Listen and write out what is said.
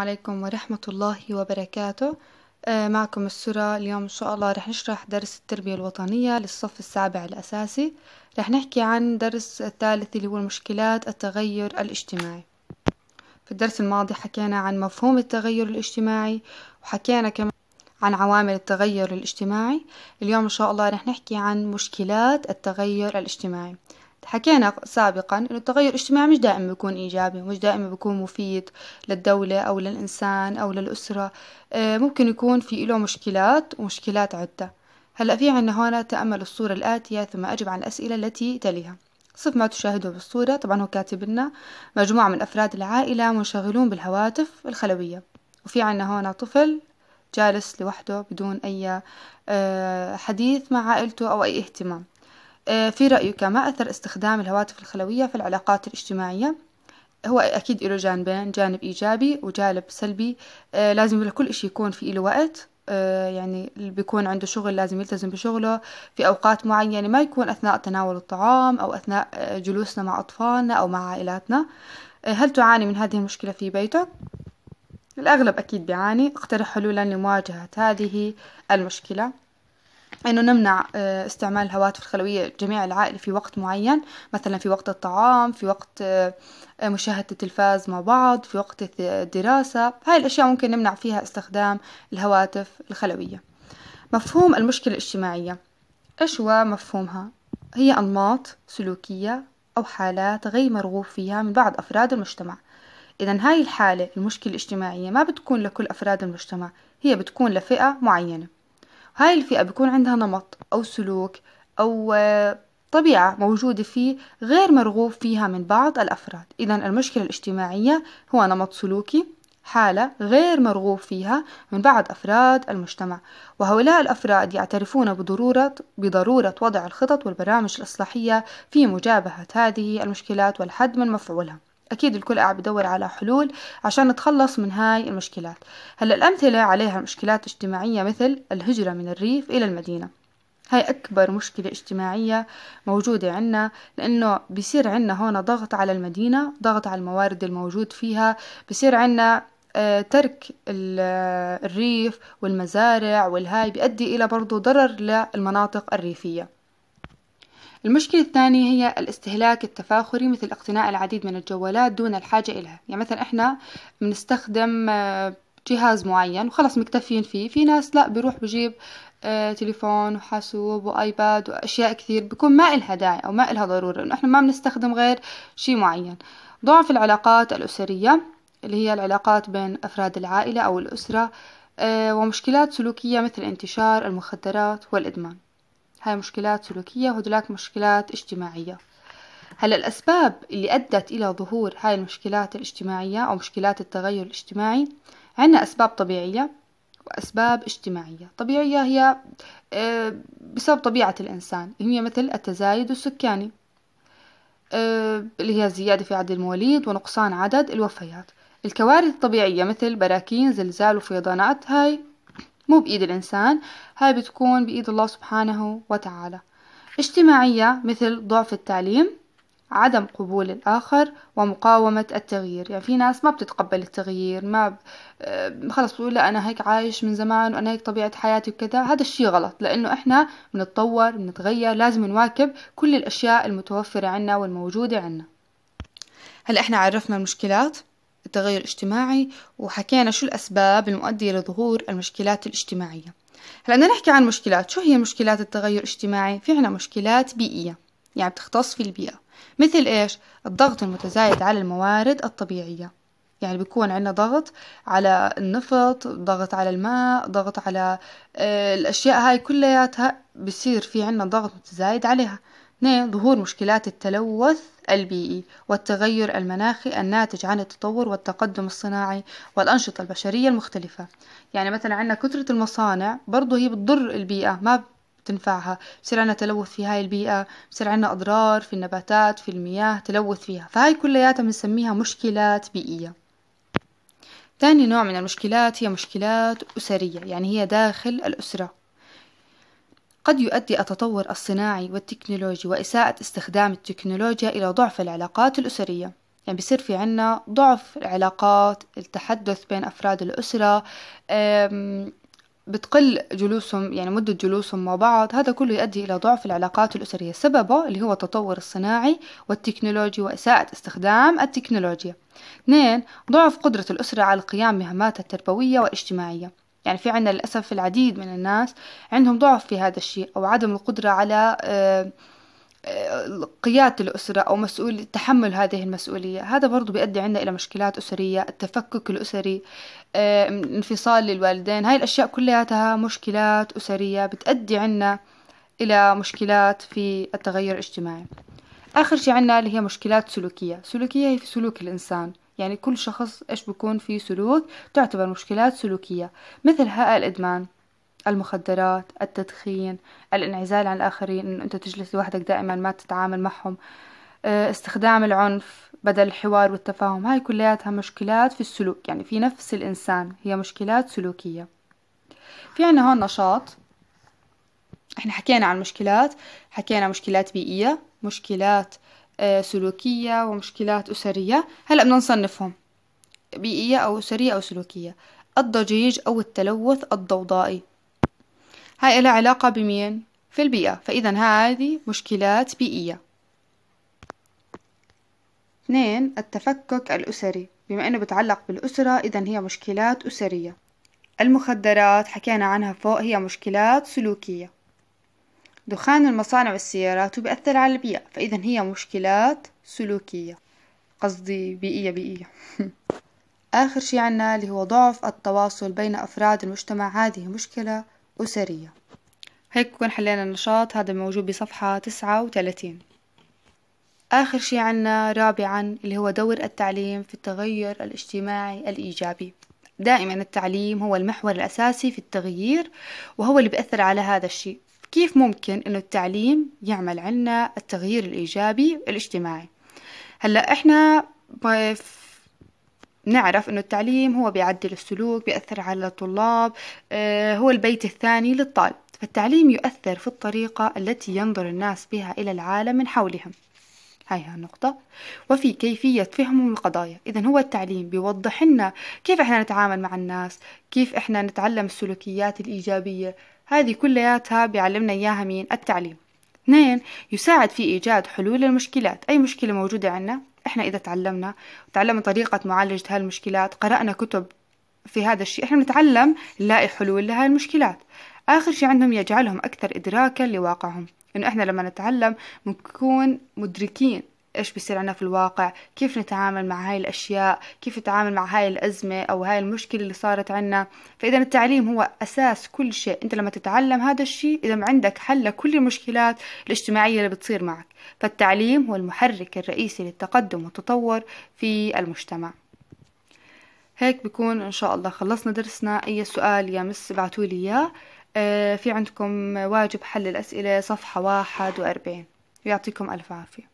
عليكم ورحمة الله وبركاته آه، معكم السورة اليوم إن شاء الله رح نشرح درس التربية الوطنية للصف السابع الأساسي رح نحكي عن درس الثالث اللي هو المشكلات التغير الاجتماعي في الدرس الماضي حكينا عن مفهوم التغير الاجتماعي وحكينا كمان عن عوامل التغير الاجتماعي اليوم إن شاء الله رح نحكي عن مشكلات التغير الاجتماعي حكينا سابقا انه التغير الاجتماعي مش دائما بيكون ايجابي مش دائما بيكون مفيد للدولة او للانسان او للاسرة آه، ممكن يكون في له مشكلات ومشكلات عدة هلا في عنا هون تأمل الصورة الآتية ثم أجب عن الأسئلة التي تليها صف ما تشاهده بالصورة طبعا هو كاتب لنا مجموعة من أفراد العائلة منشغلون بالهواتف الخلوية وفي عنا هون طفل جالس لوحده بدون أي آه، حديث مع عائلته أو أي اهتمام آه، في رأيك ما أثر استخدام الهواتف الخلوية في العلاقات الاجتماعية؟ هو أكيد له جانبين جانب إيجابي وجانب سلبي آه، لازم لكل إشي يكون في له وقت آه، يعني اللي بيكون عنده شغل لازم يلتزم بشغله في أوقات معينة يعني ما يكون أثناء تناول الطعام أو أثناء جلوسنا مع أطفالنا أو مع عائلاتنا هل تعاني من هذه المشكلة في بيتك؟ الأغلب أكيد بيعاني اقترح حلولا لمواجهة هذه المشكلة أنه نمنع آه، استعمال الهواتف الخلوية جميع العائلة في وقت معين مثلا في وقت الطعام في وقت آه، مشاهدة التلفاز مع بعض في وقت الدراسة هاي الأشياء ممكن نمنع فيها استخدام الهواتف الخلوية مفهوم المشكلة الاجتماعية إيش هو مفهومها؟ هي أنماط سلوكية أو حالات غير مرغوب فيها من بعض أفراد المجتمع إذا هاي الحالة المشكلة الاجتماعية ما بتكون لكل أفراد المجتمع هي بتكون لفئة معينة هاي الفئة بيكون عندها نمط أو سلوك أو آه، طبيعة موجودة فيه غير مرغوب فيها من بعض الأفراد إذا المشكلة الاجتماعية هو نمط سلوكي حالة غير مرغوب فيها من بعض أفراد المجتمع وهؤلاء الأفراد يعترفون بضرورة, بضرورة وضع الخطط والبرامج الإصلاحية في مجابهة هذه المشكلات والحد من مفعولها أكيد الكل قاعد بدور على حلول عشان نتخلص من هاي المشكلات هلا الأمثلة عليها مشكلات اجتماعية مثل الهجرة من الريف إلى المدينة هاي أكبر مشكلة اجتماعية موجودة عنا لأنه بصير عنا هون ضغط على المدينة ضغط على الموارد الموجود فيها بصير عنا آه، ترك آه، الريف والمزارع والهاي بيؤدي إلى برضو ضرر للمناطق الريفية المشكلة الثانية هي الاستهلاك التفاخري مثل اقتناء العديد من الجوالات دون الحاجة إليها يعني مثلا إحنا بنستخدم آه، جهاز معين وخلص مكتفين فيه في ناس لا بيروح بجيب آه، تليفون وحاسوب وآيباد وأشياء كثير بيكون ما إلها داعي أو ما إلها ضرورة إنه إحنا ما بنستخدم غير شيء معين ضعف العلاقات الأسرية اللي هي العلاقات بين أفراد العائلة أو الأسرة آه، ومشكلات سلوكية مثل انتشار المخدرات والإدمان هاي مشكلات سلوكية وهدولاك مشكلات اجتماعية هلا الأسباب اللي أدت إلى ظهور هاي المشكلات الاجتماعية أو مشكلات التغير الاجتماعي عنا أسباب طبيعية وأسباب اجتماعية طبيعية هي آه، بسبب طبيعة الإنسان هي مثل التزايد السكاني آه، اللي هي زيادة في عدد المواليد ونقصان عدد الوفيات الكوارث الطبيعية مثل براكين زلزال وفيضانات هاي مو بإيد الإنسان هاي بتكون بإيد الله سبحانه وتعالى اجتماعية مثل ضعف التعليم عدم قبول الآخر ومقاومة التغيير يعني في ناس ما بتتقبل التغيير ما ب... آه، خلص بتقول لا أنا هيك عايش من زمان وأنا هيك طبيعة حياتي وكذا هذا الشيء غلط لأنه إحنا بنتطور بنتغير لازم نواكب كل الأشياء المتوفرة عنا والموجودة عنا هل إحنا عرفنا المشكلات؟ التغير الاجتماعي وحكينا شو الأسباب المؤدية لظهور المشكلات الاجتماعية هلا بدنا نحكي عن مشكلات شو هي مشكلات التغير الاجتماعي في عنا مشكلات بيئية يعني بتختص في البيئة مثل إيش الضغط المتزايد على الموارد الطبيعية يعني بيكون عندنا ضغط على النفط ضغط على الماء ضغط على آه، الأشياء هاي كلياتها بصير في عنا ضغط متزايد عليها اثنين ظهور مشكلات التلوث البيئي والتغير المناخي الناتج عن التطور والتقدم الصناعي والأنشطة البشرية المختلفة يعني مثلا عندنا كثرة المصانع برضو هي بتضر البيئة ما بتنفعها بصير عندنا تلوث في هاي البيئة بصير عندنا أضرار في النباتات في المياه تلوث فيها فهاي كلياتها بنسميها مشكلات بيئية تاني نوع من المشكلات هي مشكلات أسرية يعني هي داخل الأسرة قد يؤدي التطور الصناعي والتكنولوجي وإساءة استخدام التكنولوجيا إلى ضعف العلاقات الأسرية يعني بصير في عنا ضعف العلاقات التحدث بين أفراد الأسرة بتقل جلوسهم يعني مدة جلوسهم مع بعض هذا كله يؤدي إلى ضعف العلاقات الأسرية سببه اللي هو التطور الصناعي والتكنولوجي وإساءة استخدام التكنولوجيا اثنين ضعف قدرة الأسرة على القيام بمهاماتها التربوية والاجتماعية يعني في عنا للأسف العديد من الناس عندهم ضعف في هذا الشيء أو عدم القدرة على آه، قيادة الأسرة أو مسؤول تحمل هذه المسؤولية هذا برضو بيؤدي عنا إلى مشكلات أسرية التفكك الأسري آه، انفصال للوالدين هاي الأشياء كلها مشكلات أسرية بتؤدي عنا إلى مشكلات في التغير الاجتماعي آخر شيء عنا اللي هي مشكلات سلوكية سلوكية هي في سلوك الإنسان يعني كل شخص إيش بكون فيه سلوك تعتبر مشكلات سلوكية مثلها الإدمان المخدرات التدخين الانعزال عن الآخرين إنه أنت تجلس لوحدك دائما ما تتعامل معهم آه، استخدام العنف بدل الحوار والتفاهم هاي كلياتها مشكلات في السلوك يعني في نفس الإنسان هي مشكلات سلوكية في عنا هون نشاط احنا حكينا عن مشكلات حكينا مشكلات بيئية مشكلات آه، سلوكية ومشكلات أسرية هلأ بدنا نصنفهم بيئية أو أسرية أو سلوكية الضجيج أو التلوث الضوضائي هاي لها علاقة بمين؟ في البيئة فإذا هذه مشكلات بيئية اثنين التفكك الأسري بما أنه بتعلق بالأسرة إذا هي مشكلات أسرية المخدرات حكينا عنها فوق هي مشكلات سلوكية دخان المصانع والسيارات بيأثر على البيئة فإذا هي مشكلات سلوكية قصدي بيئية بيئية آخر شي عنا اللي هو ضعف التواصل بين أفراد المجتمع هذه مشكلة أسرية هيك بكون حلينا النشاط هذا موجود بصفحة تسعة وثلاثين آخر شي عنا رابعا اللي هو دور التعليم في التغير الاجتماعي الإيجابي دائما التعليم هو المحور الأساسي في التغيير وهو اللي بيأثر على هذا الشيء كيف ممكن أنه التعليم يعمل عنا التغيير الإيجابي الاجتماعي هلأ إحنا نعرف أنه التعليم هو بيعدل السلوك بيأثر على الطلاب آه، هو البيت الثاني للطالب فالتعليم يؤثر في الطريقة التي ينظر الناس بها إلى العالم من حولهم هاي النقطة وفي كيفية فهمهم القضايا إذا هو التعليم بيوضح لنا كيف إحنا نتعامل مع الناس كيف إحنا نتعلم السلوكيات الإيجابية هذه كلياتها بيعلمنا إياها مين التعليم اثنين يساعد في إيجاد حلول للمشكلات أي مشكلة موجودة عندنا إحنا إذا تعلمنا وتعلمنا طريقة معالجة هالمشكلات قرأنا كتب في هذا الشيء إحنا بنتعلم نلاقي حلول لهاي المشكلات آخر شيء عندهم يجعلهم أكثر إدراكا لواقعهم إنه إحنا لما نتعلم بنكون مدركين ايش بيصير عنا في الواقع كيف نتعامل مع هاي الاشياء كيف نتعامل مع هاي الازمه او هاي المشكله اللي صارت عنا فاذا التعليم هو اساس كل شيء انت لما تتعلم هذا الشيء اذا عندك حل لكل المشكلات الاجتماعيه اللي بتصير معك فالتعليم هو المحرك الرئيسي للتقدم والتطور في المجتمع هيك بكون ان شاء الله خلصنا درسنا اي سؤال يا مس ابعتوا لي اياه آه، في عندكم واجب حل الاسئله صفحه واحد واربعين يعطيكم الف عافيه